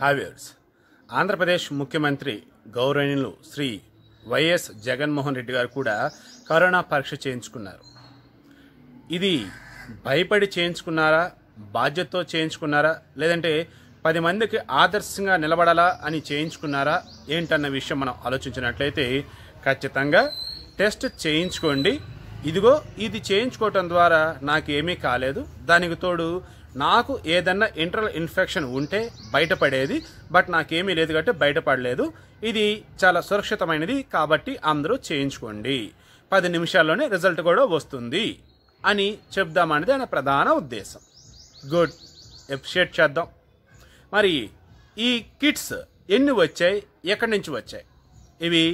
హావేర్స్ ఆంధ్రప్రదేశ్ ముఖ్యమంత్రి గౌరవనీయులు శ్రీ వైఎస్ జగన్మోహన్ రెడ్డి గారు కూడా కరోనా పరీక్ష చేయించుకున్నారు ఇది భయపడి చేయించుకున్నారా బాధ్యతతో చేయించుకున్నారా లేదంటే పది మందికి ఆదర్శంగా నిలబడాలా అని చేయించుకున్నారా ఏంటన్న విషయం మనం ఆలోచించినట్లయితే ఖచ్చితంగా టెస్ట్ చేయించుకోండి ఇదిగో ఇది చేయించుకోవటం ద్వారా నాకు ఏమీ కాలేదు దానికి తోడు నాకు ఏదన్నా ఇంటర్నల్ ఇన్ఫెక్షన్ ఉంటే బయటపడేది బట్ నాకేమీ లేదు కాబట్టి బయటపడలేదు ఇది చాలా సురక్షితమైనది కాబట్టి అందరూ చేయించుకోండి పది నిమిషాల్లోనే రిజల్ట్ కూడా వస్తుంది అని చెప్దామనేది ఆయన ప్రధాన ఉద్దేశం గుడ్ ఎప్రిషియేట్ చేద్దాం మరి ఈ కిట్స్ ఎన్ని వచ్చాయి ఎక్కడి నుంచి వచ్చాయి ఇవి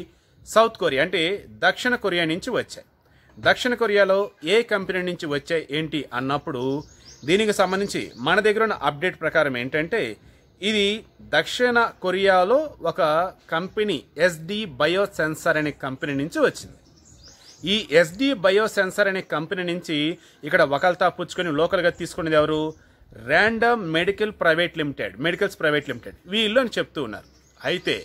సౌత్ కొరియా అంటే దక్షిణ కొరియా నుంచి వచ్చాయి దక్షిణ కొరియాలో ఏ కంపెనీ నుంచి వచ్చాయి ఏంటి అన్నప్పుడు దీనికి సంబంధించి మన దగ్గర ఉన్న అప్డేట్ ప్రకారం ఏంటంటే ఇది దక్షిణ కొరియాలో ఒక కంపెనీ ఎస్డి బయో సెన్సర్ అనే కంపెనీ నుంచి వచ్చింది ఈ ఎస్డి బయో సెన్సర్ అనే కంపెనీ నుంచి ఇక్కడ వకల్తా పుచ్చుకొని లోకల్గా తీసుకునేది ఎవరు random medical private limited medicals private limited వీళ్ళు అని చెప్తూ ఉన్నారు అయితే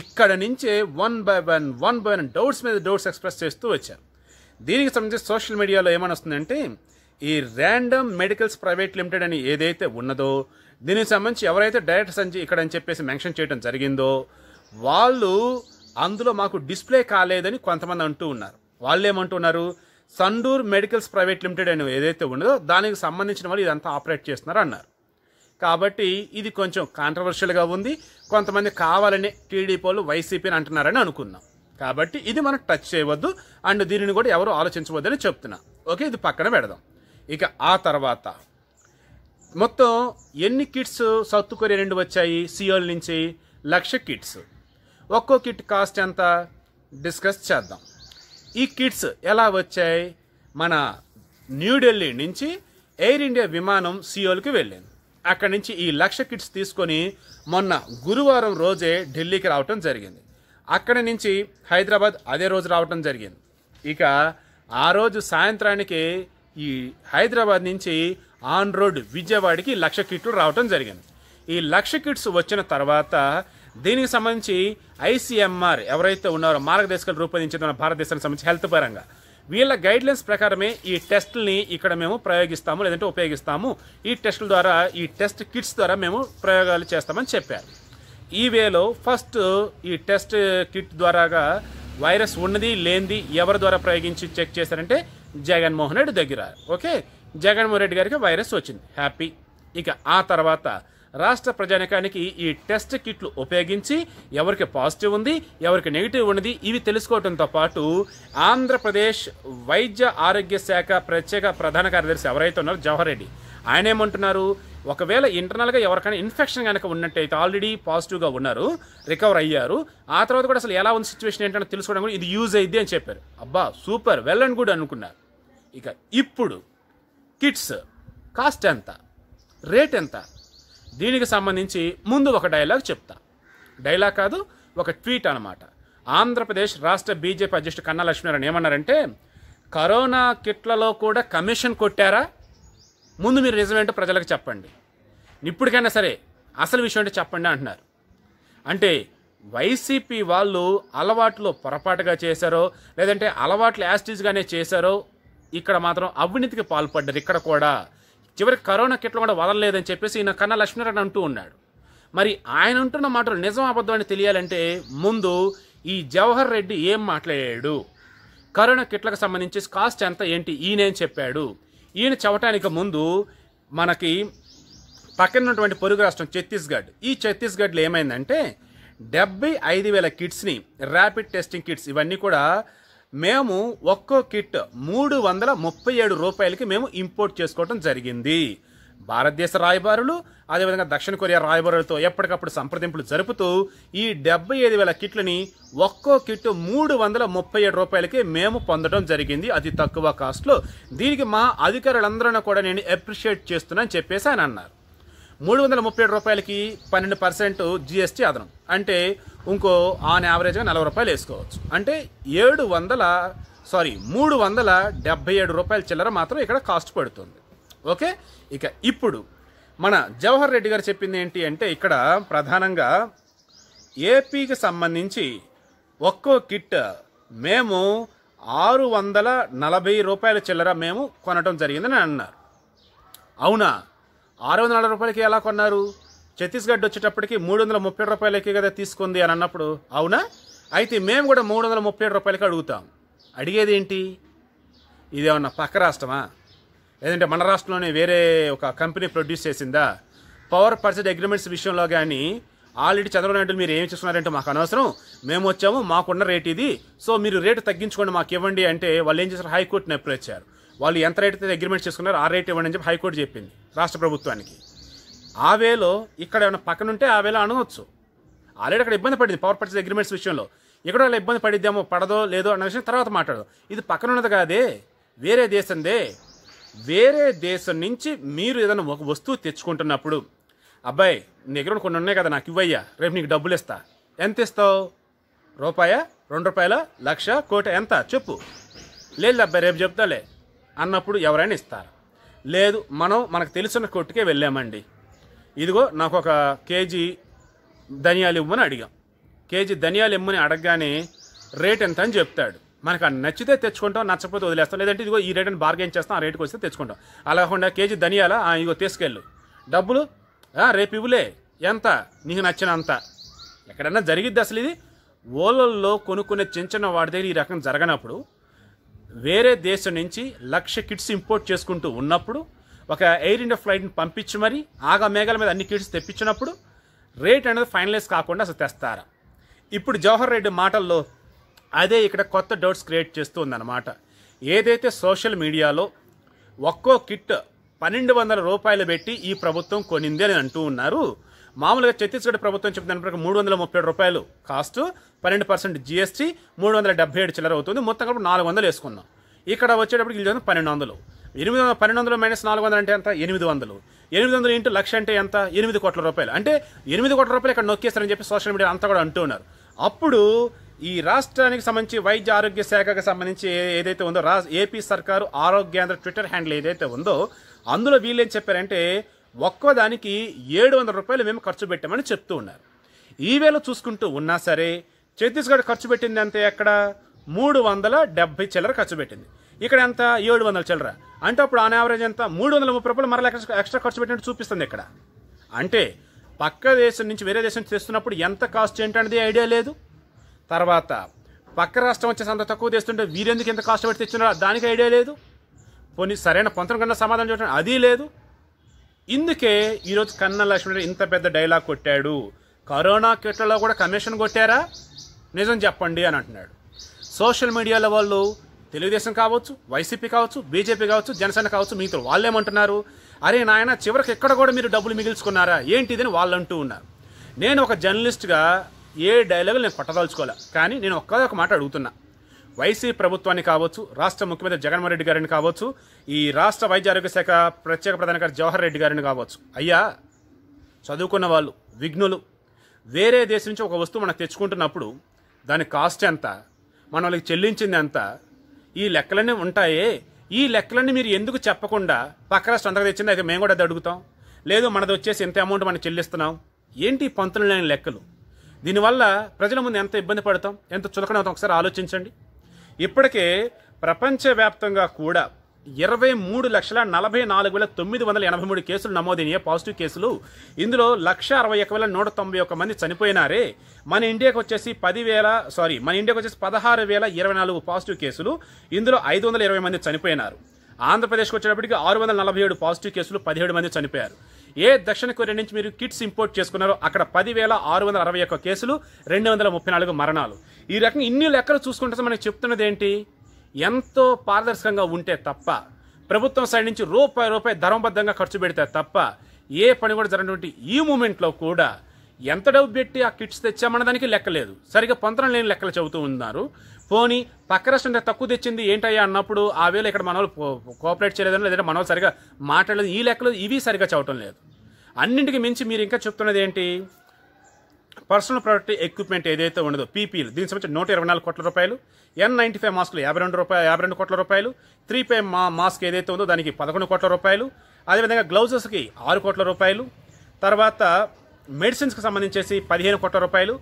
ఇక్కడ నుంచే one by one one by one doubts మీద డౌట్స్ ఎక్స్ప్రెస్ చేస్తూ వచ్చారు దీనికి సంబంధించి సోషల్ మీడియాలో ఏమని వస్తుందంటే ఈ ర్యాండమ్ మెడికల్స్ ప్రైవేట్ లిమిటెడ్ అని ఏదైతే ఉన్నదో దీనికి సంబంధించి ఎవరైతే డైరెక్ట్ సంజీ ఇక్కడ అని చెప్పేసి మెన్షన్ చేయడం జరిగిందో వాళ్ళు అందులో మాకు డిస్ప్లే కాలేదని కొంతమంది అంటూ ఉన్నారు వాళ్ళు ఏమంటున్నారు సండూర్ మెడికల్స్ ప్రైవేట్ లిమిటెడ్ అని ఏదైతే ఉన్నదో దానికి సంబంధించిన వాళ్ళు ఇదంతా ఆపరేట్ చేస్తున్నారు అన్నారు కాబట్టి ఇది కొంచెం కాంట్రవర్షియల్గా ఉంది కొంతమంది కావాలని టీడీపీలు వైసీపీని అంటున్నారని అనుకున్నాం కాబట్టి ఇది మనం టచ్ చేయవద్దు అండ్ దీనిని కూడా ఎవరు ఆలోచించవద్దని చెప్తున్నా ఓకే ఇది పక్కన పెడదాం ఇక ఆ తర్వాత మొత్తం ఎన్ని కిట్స్ సౌత్ కొరియా నుండి వచ్చాయి సియోల్ నుంచి లక్ష కిట్స్ ఒక్కో కిట్ కాస్ట్ ఎంత డిస్కస్ చేద్దాం ఈ కిట్స్ ఎలా వచ్చాయి మన న్యూఢిల్లీ నుంచి ఎయిర్ ఇండియా విమానం సియోల్కి వెళ్ళింది అక్కడి నుంచి ఈ లక్ష కిట్స్ తీసుకొని మొన్న గురువారం రోజే ఢిల్లీకి రావటం జరిగింది అక్కడి నుంచి హైదరాబాద్ అదే రోజు రావటం జరిగింది ఇక ఆ రోజు సాయంత్రానికి ఈ హైదరాబాద్ నుంచి ఆన్ రోడ్ విజయవాడకి లక్ష కిట్లు రావటం జరిగింది ఈ లక్ష కిట్స్ వచ్చిన తర్వాత దీనికి సంబంధించి ఐసీఎంఆర్ ఎవరైతే ఉన్నారో మార్గదర్శకాలు రూపొందించిన భారతదేశానికి సంబంధించి హెల్త్ పరంగా వీళ్ళ గైడ్లైన్స్ ప్రకారమే ఈ టెస్ట్ని ఇక్కడ మేము ప్రయోగిస్తాము లేదంటే ఉపయోగిస్తాము ఈ టెస్టుల ద్వారా ఈ టెస్ట్ కిట్స్ ద్వారా మేము ప్రయోగాలు చేస్తామని చెప్పారు ఈ వేలో ఫస్ట్ ఈ టెస్ట్ కిట్ ద్వారాగా వైరస్ ఉన్నది లేనిది ఎవరి ద్వారా ప్రయోగించి చెక్ చేశారంటే జగన్మోహన్ రెడ్డి దగ్గర ఓకే జగన్మోహన్ రెడ్డి గారికి వైరస్ వచ్చింది హ్యాపీ ఇక ఆ తర్వాత రాష్ట్ర ప్రజానికానికి ఈ టెస్ట్ కిట్లు ఉపయోగించి ఎవరికి పాజిటివ్ ఉంది ఎవరికి నెగిటివ్ ఉన్నది ఇవి తెలుసుకోవడంతో పాటు ఆంధ్రప్రదేశ్ వైద్య ఆరోగ్య శాఖ ప్రత్యేక ప్రధాన కార్యదర్శి ఎవరైతే ఉన్నారో జవహర్ రెడ్డి ఆయన ఏమంటున్నారు ఒకవేళ ఇంటర్నల్గా ఎవరికైనా ఇన్ఫెక్షన్ కనుక ఉన్నట్టయితే ఆల్రెడీ పాజిటివ్గా ఉన్నారు రికవర్ అయ్యారు ఆ తర్వాత కూడా అసలు ఎలా ఉంది సిచ్యువేషన్ ఏంటంటే తెలుసుకోవడం కూడా ఇది యూజ్ అయ్యింది అని చెప్పారు అబ్బా సూపర్ వెల్ అండ్ గుడ్ అనుకున్నారు ఇక ఇప్పుడు కిట్స్ కాస్ట్ ఎంత రేట్ ఎంత దీనికి సంబంధించి ముందు ఒక డైలాగ్ చెప్తా డైలాగ్ కాదు ఒక ట్వీట్ అనమాట ఆంధ్రప్రదేశ్ రాష్ట్ర బీజేపీ అధ్యక్షుడు కన్నా లక్ష్మీనారాయణ ఏమన్నారంటే కరోనా కిట్లలో కూడా కమిషన్ కొట్టారా ముందు మీరు నిజమేంటో ప్రజలకు చెప్పండి ఇప్పటికైనా సరే అసలు విషయం అంటే చెప్పండి అంటున్నారు అంటే వైసీపీ వాళ్ళు అలవాట్లు పొరపాటుగా చేశారో లేదంటే అలవాట్లు యాస్టీజ్గానే చేశారో ఇక్కడ మాత్రం అవినీతికి పాల్పడ్డారు ఇక్కడ కూడా చివరికి కరోనా కిట్లు కూడా వదలలేదని చెప్పేసి ఈయన కన్నా లక్ష్మీనారాయణ అంటూ ఉన్నాడు మరి ఆయన అంటున్న మాటలు నిజం అబద్ధం అని తెలియాలంటే ముందు ఈ జవహర్ రెడ్డి ఏం మాట్లాడాడు కరోనా కిట్లకు సంబంధించి కాస్ట్ ఎంత ఏంటి ఈయనేం చెప్పాడు ఈయన చెప్పటానికి ముందు మనకి పక్కన ఉన్నటువంటి పొరుగు రాష్ట్రం ఛత్తీస్గఢ్ ఈ ఛత్తీస్గఢ్లో ఏమైందంటే డెబ్బై ఐదు వేల కిట్స్ని ర్యాపిడ్ టెస్టింగ్ కిట్స్ ఇవన్నీ కూడా మేము ఒక్కో కిట్ మూడు వందల ముప్పై ఏడు రూపాయలకి మేము ఇంపోర్ట్ చేసుకోవడం జరిగింది భారతదేశ రాయబారులు అదేవిధంగా దక్షిణ కొరియా రాయబారులతో ఎప్పటికప్పుడు సంప్రదింపులు జరుపుతూ ఈ డెబ్బై ఐదు వేల కిట్లని ఒక్కో కిట్ మూడు వందల ముప్పై ఏడు రూపాయలకి మేము పొందడం జరిగింది అతి తక్కువ కాస్ట్లో దీనికి మా అధికారులందరూ కూడా నేను అప్రిషియేట్ చేస్తున్నాను చెప్పేసి ఆయన అన్నారు మూడు వందల ముప్పై ఏడు రూపాయలకి పన్నెండు పర్సెంట్ జిఎస్టీ అదనం అంటే ఇంకో ఆన్ యావరేజ్గా నలభై రూపాయలు వేసుకోవచ్చు అంటే ఏడు వందల సారీ మూడు వందల డెబ్బై ఏడు రూపాయల చిల్లర మాత్రం ఇక్కడ కాస్ట్ పడుతుంది ఓకే ఇక ఇప్పుడు మన జవహర్ రెడ్డి గారు చెప్పింది ఏంటి అంటే ఇక్కడ ప్రధానంగా ఏపీకి సంబంధించి ఒక్కో కిట్ మేము ఆరు వందల నలభై రూపాయల చిల్లర మేము కొనడం జరిగిందని అన్నారు అవునా ఆరు వందల నలభై రూపాయలకి ఎలా కొన్నారు ఛత్తీస్గఢ్ వచ్చేటప్పటికి మూడు వందల ముప్పై రూపాయలకి కదా తీసుకుంది అని అన్నప్పుడు అవునా అయితే మేము కూడా మూడు వందల ముప్పై ఏడు రూపాయలకి అడుగుతాం అడిగేది ఏంటి ఇదేమన్నా పక్క రాష్ట్రమా లేదంటే మన రాష్ట్రంలోనే వేరే ఒక కంపెనీ ప్రొడ్యూస్ చేసిందా పవర్ పర్చేజ్ అగ్రిమెంట్స్ విషయంలో కానీ ఆల్రెడీ చంద్రబాబు నాయుడు మీరు ఏం చేస్తున్నారంటే మాకు అనవసరం మేము వచ్చాము మాకున్న రేట్ ఇది సో మీరు రేటు తగ్గించుకోండి మాకు ఇవ్వండి అంటే వాళ్ళు ఏం చేశారు హైకోర్టుని అప్రోచ్ వాళ్ళు ఎంత రేట్ అయితే అగ్రిమెంట్ చేసుకున్నారో ఆ రేట్ ఇవ్వండి అని చెప్పి హైకోర్టు చెప్పింది రాష్ట్ర ప్రభుత్వానికి ఆ వేలో ఇక్కడ ఏమైనా పక్కన ఉంటే ఆ వేళ అనవచ్చు ఆల్రెడీ అక్కడ ఇబ్బంది పడింది పవర్ పర్చేస్ అగ్రిమెంట్స్ విషయంలో ఇక్కడ వాళ్ళు ఇబ్బంది పడిద్దామో పడదో లేదో అన్న విషయం తర్వాత మాట్లాడదు ఇది పక్కన ఉన్నది కాదే వేరే దేశందే వేరే దేశం నుంచి మీరు ఏదైనా ఒక వస్తువు తెచ్చుకుంటున్నప్పుడు అబ్బాయి నీ దగ్గర కొన్ని ఉన్నాయి కదా నాకు ఇవ్వయ్యా రేపు నీకు డబ్బులు ఇస్తా ఎంత ఇస్తావు రూపాయ రెండు రూపాయల లక్ష కోట ఎంత చెప్పు లేదు అబ్బాయి రేపు చెప్తాలే అన్నప్పుడు ఎవరైనా ఇస్తారు లేదు మనం మనకు తెలిసిన కొట్టుకే వెళ్ళామండి ఇదిగో నాకు ఒక కేజీ ధనియాలు ఇవ్వమని అడిగాం కేజీ ధనియాలు ఇమ్మని అడగగానే రేట్ ఎంత అని చెప్తాడు మనకు అది నచ్చితే తెచ్చుకుంటాం నచ్చకపోతే వదిలేస్తాం లేదంటే ఇదిగో ఈ రేట్ అని బార్గెన్ చేస్తాం ఆ రేటుకి వస్తే తెచ్చుకుంటాం అలా కాకుండా కేజీ ధనియాల ఇదిగో తీసుకెళ్ళు డబ్బులు రేపు ఇవ్వులే ఎంత నీకు నచ్చినంత ఎక్కడన్నా జరిగిద్ది అసలు ఇది ఓలల్లో కొనుక్కునే చిన్న చిన్న వాటి దగ్గర ఈ రకం జరగనప్పుడు వేరే దేశం నుంచి లక్ష కిట్స్ ఇంపోర్ట్ చేసుకుంటూ ఉన్నప్పుడు ఒక ఎయిర్ ఇండియా ఫ్లైట్ని పంపించి మరి ఆగా మేఘాల మీద అన్ని కిట్స్ తెప్పించినప్పుడు రేట్ అనేది ఫైనలైజ్ కాకుండా అసలు తెస్తారా ఇప్పుడు జవహర్ రెడ్డి మాటల్లో అదే ఇక్కడ కొత్త డౌట్స్ క్రియేట్ చేస్తూ ఉందన్నమాట ఏదైతే సోషల్ మీడియాలో ఒక్కో కిట్ పన్నెండు వందల రూపాయలు పెట్టి ఈ ప్రభుత్వం కొనింది అని అంటూ ఉన్నారు మామూలుగా ఛత్తీస్గఢ్ ప్రభుత్వం చెప్పిన ప్రకారం మూడు వందల ముప్పై ఏడు రూపాయలు కాస్ట్ పన్నెండు పర్సెంట్ జీఎస్టీ మూడు వందల డెబ్బై ఏడు చిల్లర అవుతుంది మొత్తం కలిపి నాలుగు వందలు వేసుకున్నాం ఇక్కడ వచ్చేటప్పటికి ఇది పన్నెండు వందలు ఎనిమిది వందల పన్నెండు వందలు మైనస్ నాలుగు వందలు అంటే ఎంత ఎనిమిది వందలు ఎనిమిది వందలు ఇంటూ లక్ష అంటే ఎంత ఎనిమిది కోట్ల రూపాయలు అంటే ఎనిమిది కోట్ల రూపాయలు ఇక్కడ నొక్కేస్తారని చెప్పి సోషల్ మీడియా అంతా కూడా అంటూ ఉన్నారు అప్పుడు ఈ రాష్ట్రానికి సంబంధించి వైద్య ఆరోగ్య శాఖకు సంబంధించి ఏదైతే ఉందో రా ఏపీ సర్కారు ఆరోగ్యాంధ్ర ట్విట్టర్ హ్యాండిల్ ఏదైతే ఉందో అందులో వీళ్ళేం చెప్పారంటే ఒక్కోదానికి ఏడు వందల రూపాయలు మేము ఖర్చు పెట్టామని చెప్తూ ఉన్నారు ఈవేళ చూసుకుంటూ ఉన్నా సరే ఛత్తీస్గఢ్ ఖర్చు పెట్టింది అంతే ఎక్కడ మూడు వందల డెబ్బై చిల్లర ఖర్చు పెట్టింది ఇక్కడ ఎంత ఏడు వందల చిల్లర అంటే అప్పుడు ఆన్ యావరేజ్ ఎంత మూడు వందల ముప్పై రూపాయలు మరలా ఎక్స్ట్రా ఎక్స్ట్రా ఖర్చు పెట్టినట్టు చూపిస్తుంది ఇక్కడ అంటే పక్క దేశం నుంచి వేరే దేశం నుంచి తెస్తున్నప్పుడు ఎంత కాస్ట్ ఏంటనేది ఐడియా లేదు తర్వాత పక్క రాష్ట్రం వచ్చేసి అంత తక్కువ తెస్తుంటే వీరెందుకు ఎంత కాస్ట్ పెట్టి తెచ్చినారో దానికి ఐడియా లేదు పోనీ సరైన పొంతం కన్నా సమాధానం చూడటం అది లేదు ఇందుకే ఈరోజు కన్న లక్ష్మణ్ ఇంత పెద్ద డైలాగ్ కొట్టాడు కరోనా కిట్లలో కూడా కమిషన్ కొట్టారా నిజం చెప్పండి అని అంటున్నాడు సోషల్ మీడియాలో వాళ్ళు తెలుగుదేశం కావచ్చు వైసీపీ కావచ్చు బీజేపీ కావచ్చు జనసేన కావచ్చు మిగతా వాళ్ళేమంటున్నారు అరే నాయన చివరికి ఎక్కడ కూడా మీరు డబ్బులు మిగిల్చుకున్నారా ఏంటిదని వాళ్ళు అంటూ ఉన్నారు నేను ఒక జర్నలిస్ట్గా ఏ డైలాగులు నేను కొట్టదలుచుకోలే కానీ నేను ఒక్కదే ఒక మాట అడుగుతున్నా వైసీ ప్రభుత్వాన్ని కావచ్చు రాష్ట్ర ముఖ్యమంత్రి జగన్మోహన్ రెడ్డి గారిని కావచ్చు ఈ రాష్ట్ర వైద్య ఆరోగ్య శాఖ ప్రత్యేక ప్రధాన గారు జవహర్ రెడ్డి గారిని కావచ్చు అయ్యా చదువుకున్న వాళ్ళు విఘ్నులు వేరే దేశం నుంచి ఒక వస్తువు మనకు తెచ్చుకుంటున్నప్పుడు దాని కాస్ట్ ఎంత మన వాళ్ళకి చెల్లించింది ఎంత ఈ లెక్కలన్నీ ఉంటాయే ఈ లెక్కలన్నీ మీరు ఎందుకు చెప్పకుండా పక్క రాష్ట్రం అంతగా తెచ్చింది అయితే మేము కూడా అది అడుగుతాం లేదు మనది వచ్చేసి ఎంత అమౌంట్ మనం చెల్లిస్తున్నాం ఏంటి పంతులు లేని లెక్కలు దీనివల్ల ప్రజల ముందు ఎంత ఇబ్బంది పడతాం ఎంత చులకన ఒకసారి ఆలోచించండి ఇప్పటికే ప్రపంచవ్యాప్తంగా కూడా ఇరవై మూడు లక్షల నలభై నాలుగు వేల తొమ్మిది వందల ఎనభై మూడు కేసులు నమోదైనవి పాజిటివ్ కేసులు ఇందులో లక్ష అరవై ఒక వేల నూట తొంభై ఒక మంది చనిపోయినారే మన ఇండియాకి వచ్చేసి పదివేల సారీ మన ఇండియాకి వచ్చేసి పదహారు వేల ఇరవై నాలుగు పాజిటివ్ కేసులు ఇందులో ఐదు వందల ఇరవై మంది చనిపోయినారు ఆంధ్రప్రదేశ్కి వచ్చేటప్పటికి ఆరు వందల నలభై ఏడు పాజిటివ్ కేసులు పదిహేడు మంది చనిపోయారు ఏ దక్షిణ కొరియా నుంచి మీరు కిట్స్ ఇంపోర్ట్ చేసుకున్నారో అక్కడ పదివేల ఆరు వందల అరవై ఒక్క కేసులు రెండు వందల ముప్పై నాలుగు మరణాలు ఈ రకంగా ఇన్ని లెక్కలు చూసుకుంటే మనకి చెప్తున్నది ఏంటి ఎంతో పారదర్శకంగా ఉంటే తప్ప ప్రభుత్వం సైడ్ నుంచి రూపాయి రూపాయి ధర్మబద్ధంగా ఖర్చు పెడితే తప్ప ఏ పని కూడా జరిగినటువంటి ఈ మూమెంట్లో కూడా ఎంత డబ్బు పెట్టి ఆ కిట్స్ తెచ్చామన్న దానికి లెక్కలేదు సరిగా పొందడం లేని లెక్కలు చెబుతూ ఉన్నారు పోనీ పక్క రాష్ట్రం తక్కువ తెచ్చింది ఏంటయ్యా అన్నప్పుడు ఆ వేళ ఇక్కడ మన కోఆపరేట్ చేయలేదని లేదంటే మన సరిగా మాట్లాడలేదు ఈ లెక్కలు ఇవి సరిగా చదవటం లేదు అన్నింటికి మించి మీరు ఇంకా చెప్తున్నది ఏంటి పర్సనల్ ప్రొడక్ట్ ఎక్విప్మెంట్ ఏదైతే ఉండదో పీపీలు దీనికి సంబంధించి నూట ఇరవై నాలుగు కోట్ల రూపాయలు ఎన్ నైంటీ ఫైవ్ మాస్క్లు యాభై రెండు రూపాయలు యాభై రెండు కోట్ల రూపాయలు త్రీ పే మా మాస్క్ ఏదైతే ఉందో దానికి పదకొండు కోట్ల రూపాయలు అదేవిధంగా గ్లౌజెస్కి ఆరు కోట్ల రూపాయలు తర్వాత మెడిసిన్స్కి సంబంధించేసి పదిహేను కోట్ల రూపాయలు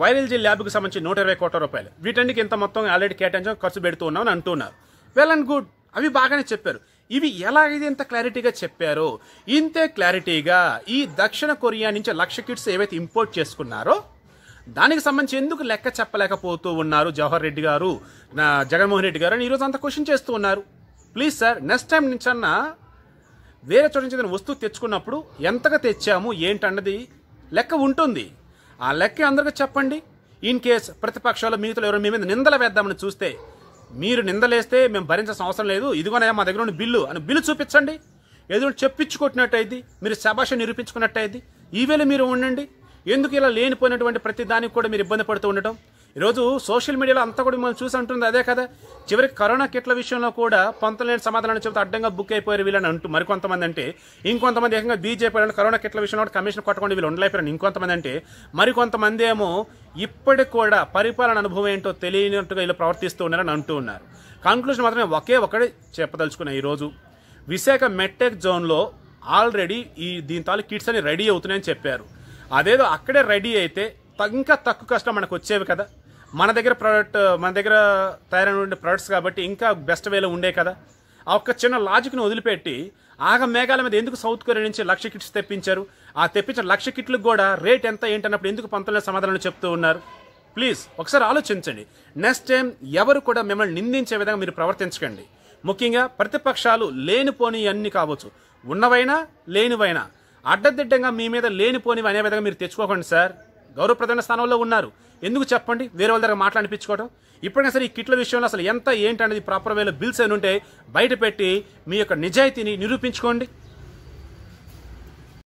వైరల్జీ ల్యాబ్కి సంబంధించి నూట ఇరవై కోట్ల రూపాయలు వీటన్నికి ఇంత మొత్తం ఆల్రెడీ కేటాయించడం ఖర్చు పెడుతూ ఉన్నామని అంటున్నారు వెల్ అండ్ గుడ్ అవి బాగానే చెప్పారు ఇవి ఎలా ఇది ఇంత క్లారిటీగా చెప్పారో ఇంతే క్లారిటీగా ఈ దక్షిణ కొరియా నుంచి లక్ష కిట్స్ ఏవైతే ఇంపోర్ట్ చేసుకున్నారో దానికి సంబంధించి ఎందుకు లెక్క చెప్పలేకపోతూ ఉన్నారు జవహర్ రెడ్డి గారు నా జగన్మోహన్ రెడ్డి గారు అని ఈరోజు అంత క్వశ్చన్ చేస్తూ ఉన్నారు ప్లీజ్ సార్ నెక్స్ట్ టైం నుంచి వేరే చోట నుంచి వస్తువు తెచ్చుకున్నప్పుడు ఎంతగా తెచ్చాము ఏంటన్నది లెక్క ఉంటుంది ఆ లెక్క అందరికీ చెప్పండి ఇన్ కేస్ ప్రతిపక్షాలు మిగతా ఎవరు మీ మీద నిందలు వేద్దామని చూస్తే మీరు నిందలేస్తే మేము భరించాల్సిన అవసరం లేదు ఇదిగోనే మా దగ్గర ఉన్న బిల్లు అని బిల్లు చూపించండి ఏదో చెప్పించుకుంటున్నట్టయిద్ది మీరు శభాష నిరూపించుకున్నట్టయిద్ది ఈవేళ మీరు ఉండండి ఎందుకు ఇలా లేనిపోయినటువంటి ప్రతి దానికి కూడా మీరు ఇబ్బంది పడుతూ ఉండటం ఈరోజు సోషల్ మీడియాలో అంతా కూడా మనం చూసి అంటుంది అదే కదా చివరికి కరోనా కిట్ల విషయంలో కూడా పంతలేని సమాధానం చెబుతూ అడ్డంగా బుక్ అయిపోయారు వీళ్ళని అంటూ మరికొంతమంది అంటే ఇంకొంతమంది ఏకంగా బీజేపీ వాళ్ళు కరోనా కిట్ల విషయంలో కూడా కమిషన్ కొట్టకుండా వీళ్ళు ఉండలేకపోయారు ఇంకొంతమంది అంటే మరికొంతమంది ఏమో ఇప్పటికి కూడా పరిపాలన అనుభవం ఏంటో తెలియనట్టుగా వీళ్ళు ప్రవర్తిస్తూ ఉన్నారని అంటూ ఉన్నారు కంక్లూషన్ మాత్రమే ఒకే ఒకటి చెప్పదలుచుకున్నాయి ఈరోజు విశాఖ మెట్టెక్ జోన్లో ఆల్రెడీ ఈ దీని తాలూ కిట్స్ అని రెడీ అవుతున్నాయని చెప్పారు అదేదో అక్కడే రెడీ అయితే ఇంకా తక్కువ కష్టం మనకు వచ్చేవి కదా మన దగ్గర ప్రోడక్ట్ మన దగ్గర తయారైనటువంటి ప్రొడక్ట్స్ కాబట్టి ఇంకా బెస్ట్ వేలో ఉండే కదా ఆ ఒక్క చిన్న లాజిక్ను వదిలిపెట్టి ఆగ మేఘాల మీద ఎందుకు సౌత్ కొరియా నుంచి లక్ష కిట్స్ తెప్పించారు ఆ తెప్పించిన లక్ష కిట్లకు కూడా రేట్ ఎంత ఏంటన్నప్పుడు ఎందుకు పంతులనే సమాధానాలు చెప్తూ ఉన్నారు ప్లీజ్ ఒకసారి ఆలోచించండి నెక్స్ట్ టైం ఎవరు కూడా మిమ్మల్ని నిందించే విధంగా మీరు ప్రవర్తించకండి ముఖ్యంగా ప్రతిపక్షాలు లేనిపోని అన్ని కావచ్చు ఉన్నవైనా లేనివైనా అడ్డదిడ్డంగా మీ మీద లేనిపోనివి అనే విధంగా మీరు తెచ్చుకోకండి సార్ గౌరవప్రధాన స్థానంలో ఉన్నారు ఎందుకు చెప్పండి వేరే వాళ్ళ దగ్గర మాట్లాడిపించుకోవడం ఇప్పటికైనా సరే ఈ కిట్ల విషయంలో అసలు ఎంత ఏంటనేది ప్రాపర్ వేలో బిల్స్ అని ఉంటే బయట పెట్టి మీ యొక్క నిజాయితీని నిరూపించుకోండి